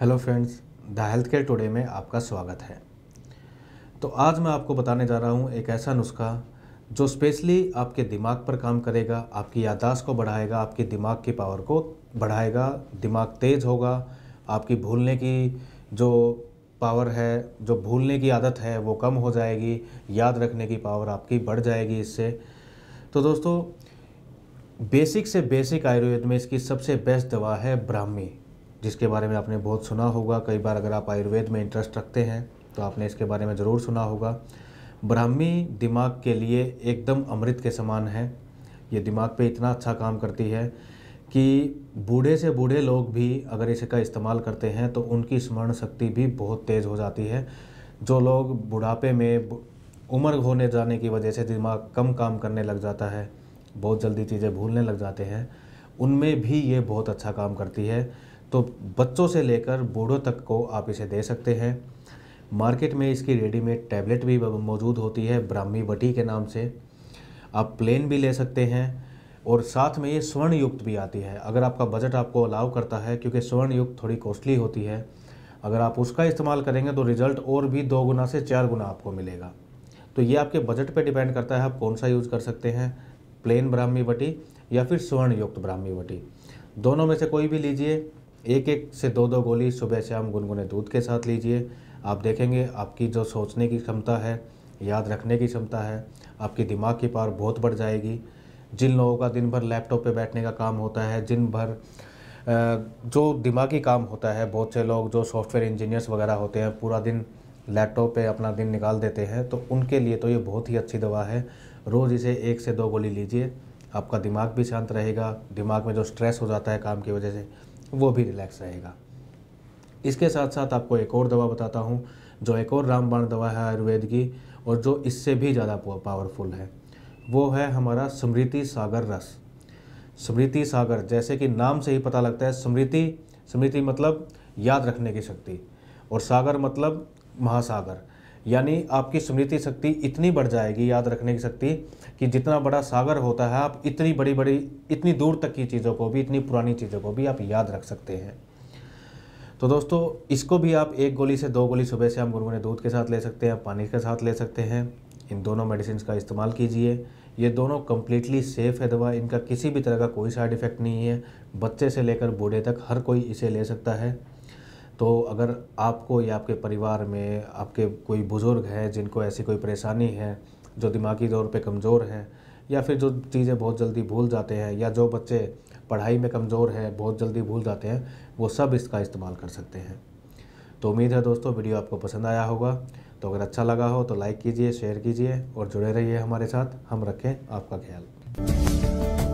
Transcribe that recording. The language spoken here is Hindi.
hello friends the health care today में आपका स्वागत है तो आज मैं आपको बताने जा रहा हूँ एक ऐसा नुस्खा जो स्पेशली आपके दिमाग पर काम करेगा आपकी याददाश्त को बढ़ाएगा आपके दिमाग की पावर को बढ़ाएगा दिमाग तेज होगा आपकी भूलने की जो पावर है जो भूलने की आदत है वो कम हो जाएगी याद रखने की पावर आपकी बढ़ जाएगी इससे तो दोस्तों बेसिक से बेसिक आयुर्वेद में इसकी सबसे बेस्ट दवा है ब्राह्मी जिसके बारे में आपने बहुत सुना होगा कई बार अगर आप आयुर्वेद में इंटरेस्ट रखते हैं तो आपने इसके बारे में ज़रूर सुना होगा ब्राह्मी दिमाग के लिए एकदम अमृत के समान है ये दिमाग पे इतना अच्छा काम करती है कि बूढ़े से बूढ़े लोग भी अगर इसका इस्तेमाल करते हैं तो उनकी स्मरण शक्ति भी बहुत तेज़ हो जाती है जो लोग बुढ़ापे में उम्र होने जाने की वजह से दिमाग कम काम करने लग जाता है बहुत जल्दी चीज़ें भूलने लग जाते हैं उनमें भी ये बहुत अच्छा काम करती है तो बच्चों से लेकर बूढ़ों तक को आप इसे दे सकते हैं मार्केट में इसकी रेडीमेड टैबलेट भी मौजूद होती है ब्राह्मी वटी के नाम से आप प्लेन भी ले सकते हैं और साथ में ये स्वर्ण युक्त भी आती है अगर आपका बजट आपको अलाउ करता है क्योंकि स्वर्ण युक्त थोड़ी कॉस्टली होती है अगर आप उसका इस्तेमाल करेंगे तो रिजल्ट और भी दो गुना से चार गुना आपको मिलेगा तो ये आपके बजट पे डिपेंड करता है आप कौन सा यूज़ कर सकते हैं प्लेन ब्राह्मी वटी या फिर स्वर्ण युक्त ब्राह्मी वटी दोनों में से कोई भी लीजिए एक एक से दो दो गोली सुबह शाम गुनगुने दूध के साथ लीजिए आप देखेंगे आपकी जो सोचने की क्षमता है याद रखने की क्षमता है आपके दिमाग की पावर बहुत बढ़ जाएगी जिन लोगों का दिन भर लैपटॉप पे बैठने का काम होता है दिन भर जो दिमागी काम होता है बहुत से लोग जो सॉफ्टवेयर इंजीनियर्स वगैरह होते हैं पूरा दिन लैपटॉप पे अपना दिन निकाल देते हैं तो उनके लिए तो ये बहुत ही अच्छी दवा है रोज़ इसे एक से दो गोली लीजिए आपका दिमाग भी शांत रहेगा दिमाग में जो स्ट्रेस हो जाता है काम की वजह से वो भी रिलैक्स रहेगा इसके साथ साथ आपको एक और दवा बताता हूँ जो एक और रामबाण दवा है आयुर्वेद की और जो इससे भी ज़्यादा पावरफुल है वो है हमारा स्मृति सागर रस स्मृति सागर जैसे कि नाम से ही पता लगता है स्मृति स्मृति मतलब याद रखने की शक्ति और सागर मतलब महासागर यानी आपकी स्मृति शक्ति इतनी बढ़ जाएगी याद रखने की शक्ति कि जितना बड़ा सागर होता है आप इतनी बड़ी बड़ी इतनी दूर तक की चीज़ों को भी इतनी पुरानी चीज़ों को भी आप याद रख सकते हैं तो दोस्तों इसको भी आप एक गोली से दो गोली सुबह से आप गुनगुने दूध के साथ ले सकते हैं पानी के साथ ले सकते हैं इन दोनों मेडिसिन का इस्तेमाल कीजिए ये दोनों कम्प्लीटली सेफ़ है दवा इनका किसी भी तरह का कोई साइड इफ़ेक्ट नहीं है बच्चे से लेकर बूढ़े तक हर कोई इसे ले सकता है तो अगर आपको या आपके परिवार में आपके कोई बुज़ुर्ग हैं जिनको ऐसी कोई परेशानी है जो दिमागी तौर पे कमज़ोर हैं या फिर जो चीज़ें बहुत जल्दी भूल जाते हैं या जो बच्चे पढ़ाई में कमज़ोर हैं बहुत जल्दी भूल जाते हैं वो सब इसका इस्तेमाल कर सकते हैं तो उम्मीद है दोस्तों वीडियो आपको पसंद आया होगा तो अगर अच्छा लगा हो तो लाइक कीजिए शेयर कीजिए और जुड़े रहिए हमारे साथ हम रखें आपका ख्याल